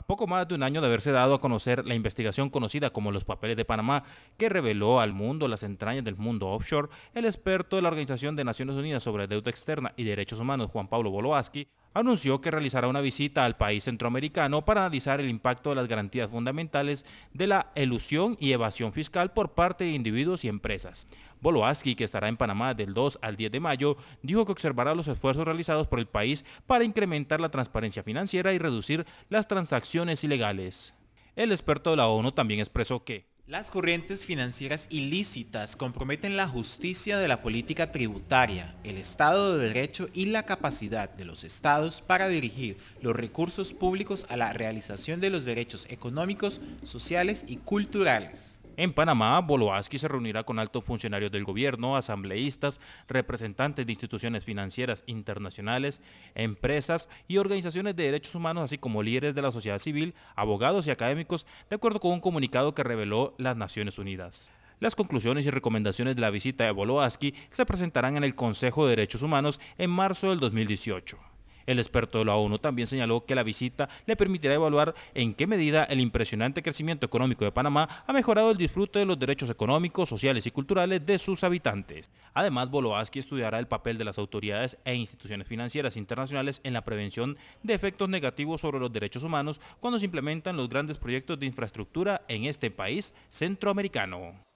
a poco más de un año de haberse dado a conocer la investigación conocida como los papeles de Panamá, que reveló al mundo las entrañas del mundo offshore, el experto de la Organización de Naciones Unidas sobre Deuda Externa y Derechos Humanos, Juan Pablo Boloaski, anunció que realizará una visita al país centroamericano para analizar el impacto de las garantías fundamentales de la elusión y evasión fiscal por parte de individuos y empresas. Boloaski, que estará en Panamá del 2 al 10 de mayo, dijo que observará los esfuerzos realizados por el país para incrementar la transparencia financiera y reducir las transacciones ilegales. El experto de la ONU también expresó que las corrientes financieras ilícitas comprometen la justicia de la política tributaria, el Estado de Derecho y la capacidad de los estados para dirigir los recursos públicos a la realización de los derechos económicos, sociales y culturales. En Panamá, Boloaski se reunirá con altos funcionarios del gobierno, asambleístas, representantes de instituciones financieras internacionales, empresas y organizaciones de derechos humanos, así como líderes de la sociedad civil, abogados y académicos, de acuerdo con un comunicado que reveló las Naciones Unidas. Las conclusiones y recomendaciones de la visita de Boloaski se presentarán en el Consejo de Derechos Humanos en marzo del 2018. El experto de la ONU también señaló que la visita le permitirá evaluar en qué medida el impresionante crecimiento económico de Panamá ha mejorado el disfrute de los derechos económicos, sociales y culturales de sus habitantes. Además, Boloaski estudiará el papel de las autoridades e instituciones financieras internacionales en la prevención de efectos negativos sobre los derechos humanos cuando se implementan los grandes proyectos de infraestructura en este país centroamericano.